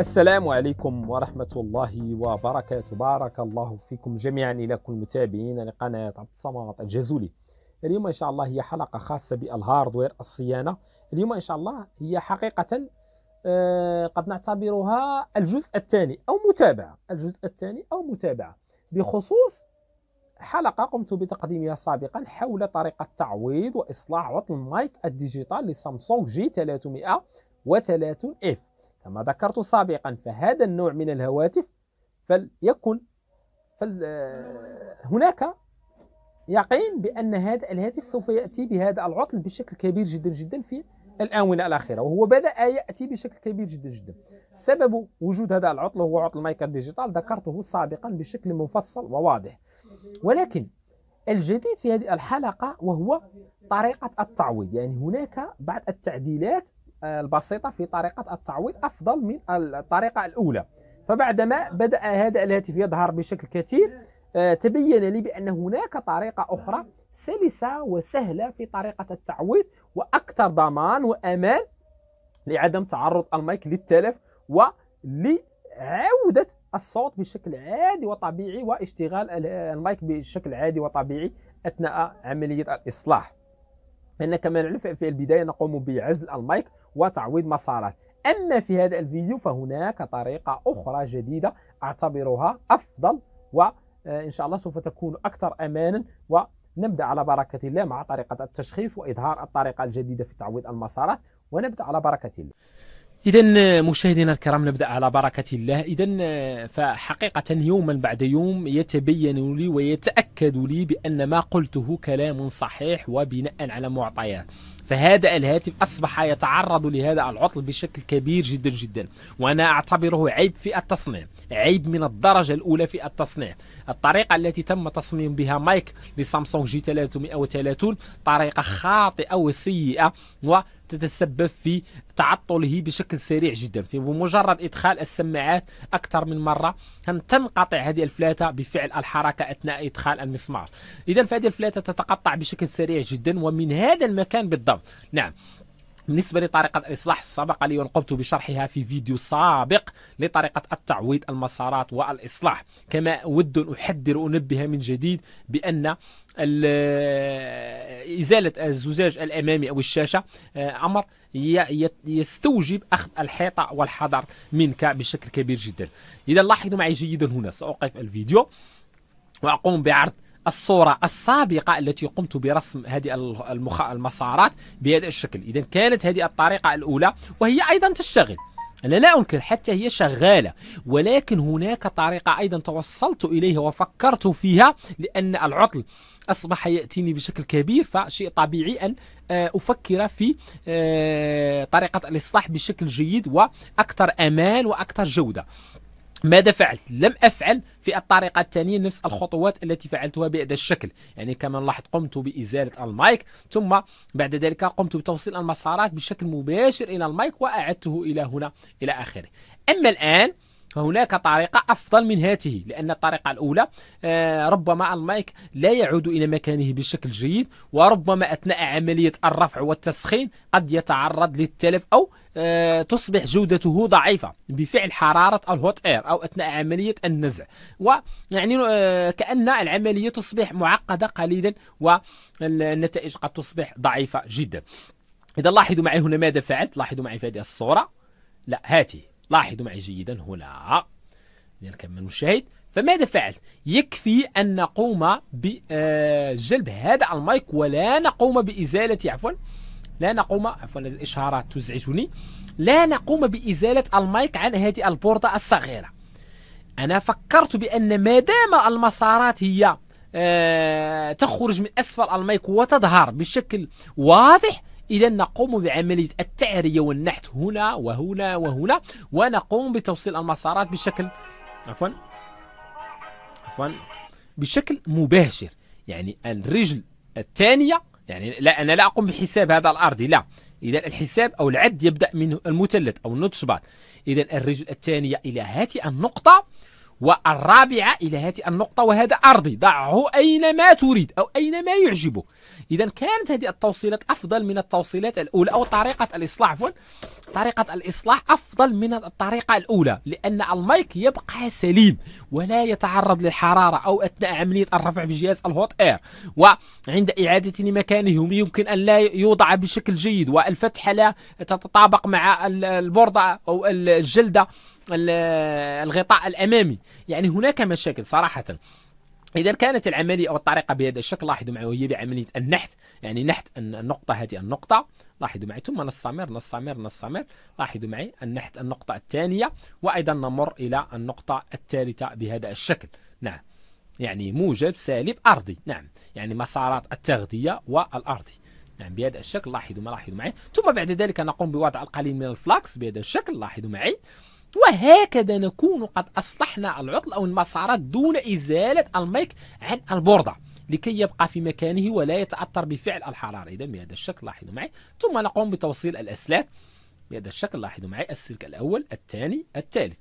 السلام عليكم ورحمة الله وبركاته بارك الله فيكم جميعا إلى كل متابعين لقناة عبد الصمد الجزولي اليوم إن شاء الله هي حلقة خاصة بالهاردوير الصيانة اليوم إن شاء الله هي حقيقة آه، قد نعتبرها الجزء الثاني أو متابعة الجزء الثاني أو متابعة بخصوص حلقة قمت بتقديمها سابقا حول طريقة تعويض وإصلاح عطل المايك الديجيتال لسامسونج جي 330 اف كما ذكرت سابقا فهذا النوع من الهواتف فليكن فل آه، هناك يقين بأن هذا الهاتف سوف يأتي بهذا العطل بشكل كبير جدا جدا في الآونة الأخيرة وهو بدأ يأتي بشكل كبير جدا جدا سبب وجود هذا العطل هو عطل مايكا ديجيتال ذكرته سابقا بشكل مفصل وواضح ولكن الجديد في هذه الحلقة وهو طريقة التعويض يعني هناك بعض التعديلات آه، البسيطة في طريقة التعويض أفضل من الطريقة الأولى فبعدما بدأ هذا الهاتف يظهر بشكل كثير آه، تبين لي بأن هناك طريقة أخرى سلسة وسهلة في طريقة التعويض وأكثر ضمان وأمان لعدم تعرض المايك للتلف ولعودة الصوت بشكل عادي وطبيعي واشتغال المايك بشكل عادي وطبيعي أثناء عملية الإصلاح فإن كما نعرف في البداية نقوم بعزل المايك وتعويض مسارات أما في هذا الفيديو فهناك طريقة أخرى جديدة أعتبرها أفضل وإن آه، شاء الله سوف تكون أكثر أمانا ونبدأ على بركة الله مع طريقة التشخيص وإظهار الطريقة الجديدة في تعويض المسارات ونبدأ على بركة الله إذا آه، مشاهدينا الكرام نبدأ على بركة الله، إذا آه، فحقيقة يوما بعد يوم يتبين لي ويتأكد لي بأن ما قلته كلام صحيح وبناء على معطيات. فهذا الهاتف أصبح يتعرض لهذا العطل بشكل كبير جدا جدا وأنا أعتبره عيب في التصنيع عيب من الدرجة الأولى في التصنيع الطريقة التي تم تصميم بها مايك لسامسونج جي 330 طريقة خاطئة وسيئة و تتسبب في تعطله بشكل سريع جدا مجرد ادخال السماعات اكثر من مره تنقطع هذه الفلاته بفعل الحركه اثناء ادخال المسمار اذا فهذه الفلاته تتقطع بشكل سريع جدا ومن هذا المكان بالضبط الرياض نعم بالنسبة لطريقة الإصلاح السابقة اليوم قمت بشرحها في فيديو سابق لطريقة التعويض المسارات والإصلاح كما أود أن أحذر أنبه من جديد بأن إزالة الزجاج الأمامي أو الشاشة آه، أمر يستوجب أخذ الحيطة والحذر منك بشكل كبير جدا إذا لاحظوا معي جيدا هنا سأوقف الفيديو وأقوم بعرض الصورة السابقة التي قمت برسم هذه المسارات بهذا الشكل إذا كانت هذه الطريقة الأولى وهي أيضا تشتغل أنا لا أنكر حتى هي شغالة ولكن هناك طريقة أيضا توصلت إليها وفكرت فيها لأن العطل أصبح يأتيني بشكل كبير فشيء طبيعي أن آه، أفكر في آه، طريقة الإصلاح بشكل جيد وأكثر أمان وأكثر جودة ماذا فعلت؟ لم أفعل في الطريقة الثانية نفس الخطوات التي فعلتها بهذا الشكل يعني كما نلاحظ قمت بإزالة المايك ثم بعد ذلك قمت بتوصيل المسارات بشكل مباشر إلى المايك وأعدته إلى هنا إلى آخره أما الآن فهناك طريقة أفضل من هاته لأن الطريقة الأولى آه، ربما المايك لا يعود إلى مكانه بشكل جيد وربما أثناء عملية الرفع والتسخين قد يتعرض للتلف أو آه، تصبح جودته ضعيفة بفعل حرارة الهوت اير أو أثناء عملية النزع ويعني آه، كأن العملية تصبح معقدة قليلا والنتائج قد تصبح ضعيفة جدا إذا لاحظوا معي هنا ماذا فعلت لاحظوا معي في هذه الصورة لا هاتي لاحظوا معي جيدا هنا نكمل المشاهد فماذا فعلت؟ يكفي أن نقوم بجلب آه، هذا المايك ولا نقوم بإزالته عفوا لا نقوم عفوا الإشهارات تزعجني لا نقوم بإزالة المايك عن هذه البورطة الصغيرة أنا فكرت بأن ما دام المسارات هي آه تخرج من أسفل المايك وتظهر بشكل واضح إذا نقوم بعملية التعرية والنحت هنا وهنا وهنا ونقوم بتوصيل المسارات بشكل عفوا عفوا بشكل مباشر يعني الرجل الثانية يعني لا انا لا اقوم بحساب هذا الارضي لا اذا الحساب او العد يبدا من المثلث او النوت سبات اذا الرجل الثانيه الى هذه النقطه والرابعة إلى هذه النقطة وهذا أرضي ضعه أينما تريد أو أينما يعجبك إذا كانت هذه التوصيلات أفضل من التوصيلات الأولى أو طريقة الإصلاح عفوا طريقة الإصلاح أفضل من الطريقة الأولى لأن المايك يبقى سليم ولا يتعرض للحرارة أو أثناء عملية الرفع بجهاز الهوت إير وعند إعادته لمكانه يمكن أن لا يوضع بشكل جيد والفتحة لا تتطابق مع البوردة أو الجلدة الغطاء الامامي يعني هناك مشاكل صراحه إذا كانت العملية أو الطريقة بهذا الشكل لاحظوا معي وهي بعملية النحت يعني نحت النقطة هذه النقطة لاحظوا معي ثم نستمر نستمر نستمر لاحظوا معي النحت النقطة الثانية وأيضا نمر إلى النقطة الثالثة بهذا الشكل نعم يعني موجب سالب أرضي نعم يعني مسارات التغذية والأرضي نعم بهذا الشكل لاحظوا ما لاحظوا معي ثم بعد ذلك نقوم بوضع القليل من الفلاكس بهذا الشكل لاحظوا معي وهكذا نكون قد أصلحنا العطل أو المسارات دون إزالة المايك عن البوردة لكي يبقى في مكانه ولا يتأثر بفعل الحرارة إذا بهذا الشكل لاحظوا معي ثم نقوم بتوصيل الأسلاك بهذا الشكل لاحظوا معي السلك الأول الثاني الثالث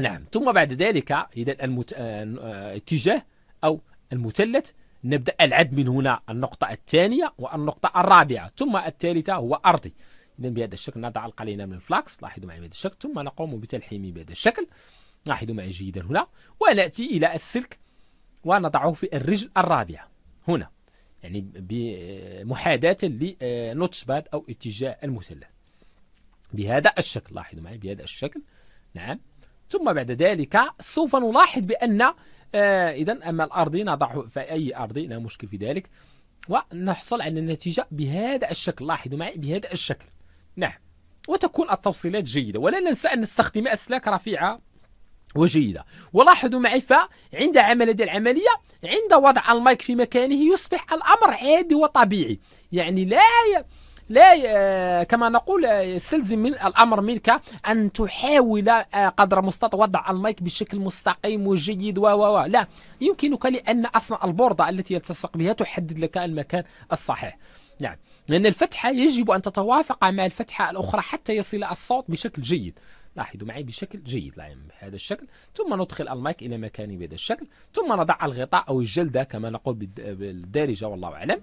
نعم ثم بعد ذلك إذا المت... آه، اتجاه أو المثلث نبدأ العد من هنا النقطة الثانية والنقطة الرابعة ثم الثالثة هو أرضي اذا بهذا الشكل نضع القليل من الفلاكس لاحظوا معي بهذا الشكل ثم نقوم بتلحيمه بهذا الشكل لاحظوا معي جيدا هنا وناتي الى السلك ونضعه في الرجل الرابعه هنا يعني بمحاذاة لنوتش باد أو اتجاه المثلث بهذا الشكل لاحظوا معي بهذا الشكل نعم ثم بعد ذلك سوف نلاحظ بأن آه، إذا أما الأرضي نضعه في أي أرضي لا مشكل في ذلك ونحصل على النتيجة بهذا الشكل لاحظوا معي بهذا الشكل نعم وتكون التوصيلات جيدة ولا ننسى أن نستخدم أسلاك رفيعة وجيدة ولاحظوا معي فعند عمل هذه العملية عند وضع المايك في مكانه يصبح الأمر عادي وطبيعي يعني لا ي... لا ي... آه، كما نقول آه، يستلزم من الأمر منك أن تحاول آه، قدر مستطاع وضع المايك بشكل مستقيم وجيد و و لا يمكنك لأن أصلا البوردة التي يلتصق بها تحدد لك المكان الصحيح نعم يعني لأن الفتحة يجب أن تتوافق مع الفتحة الأخرى حتى يصل الصوت بشكل جيد لاحظوا معي بشكل جيد هذا بهذا الشكل ثم ندخل المايك إلى مكانه بهذا الشكل ثم نضع الغطاء أو الجلدة كما نقول بالدارجة والله أعلم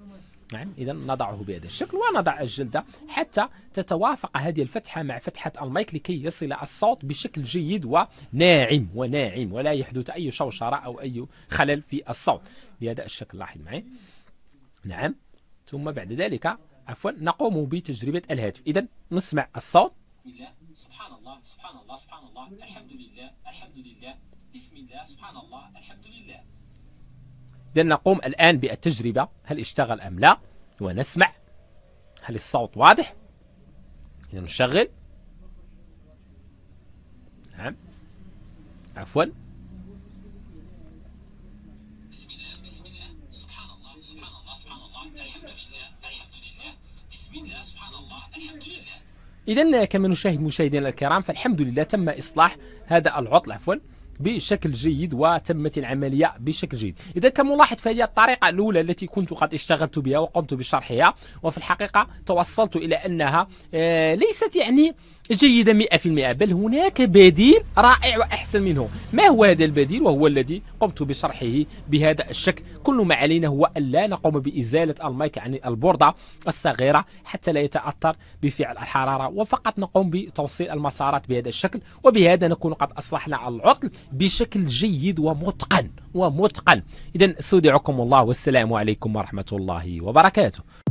نعم إذا نضعه بهذا الشكل ونضع الجلدة حتى تتوافق هذه الفتحة مع فتحة المايك لكي يصل الصوت بشكل جيد وناعم وناعم ولا يحدث أي شوشرة أو أي خلل في الصوت بهذا الشكل لاحظ معي نعم ثم بعد ذلك عفوا نقوم بتجربة الهاتف إذا نسمع الصوت سبحان الله سبحان الله سبحان الله الحمد لله الحمد لله بسم الله سبحان الله الحمد لله إذا نقوم الآن بالتجربة هل اشتغل أم لا ونسمع هل الصوت واضح إذا نشغل نعم عفوا إذا كما نشاهد مشاهدينا الكرام فالحمد لله تم إصلاح هذا العطل عفوا بشكل جيد وتمت العملية بشكل جيد إذا كملاحظ فهي الطريقة الأولى التي كنت قد اشتغلت بها وقمت بشرحها وفي الحقيقة توصلت إلى أنها آه، ليست يعني جيدة 100% بل هناك بديل رائع وأحسن منه ما هو هذا البديل وهو الذي قمت بشرحه بهذا الشكل كل ما علينا هو أن لا نقوم بإزالة المايك عن البوردة الصغيرة حتى لا يتأثر بفعل الحرارة وفقط نقوم بتوصيل المسارات بهذا الشكل وبهذا نكون قد أصلحنا العطل بشكل جيد ومتقن ومتقن إذا استودعكم الله والسلام عليكم ورحمة الله وبركاته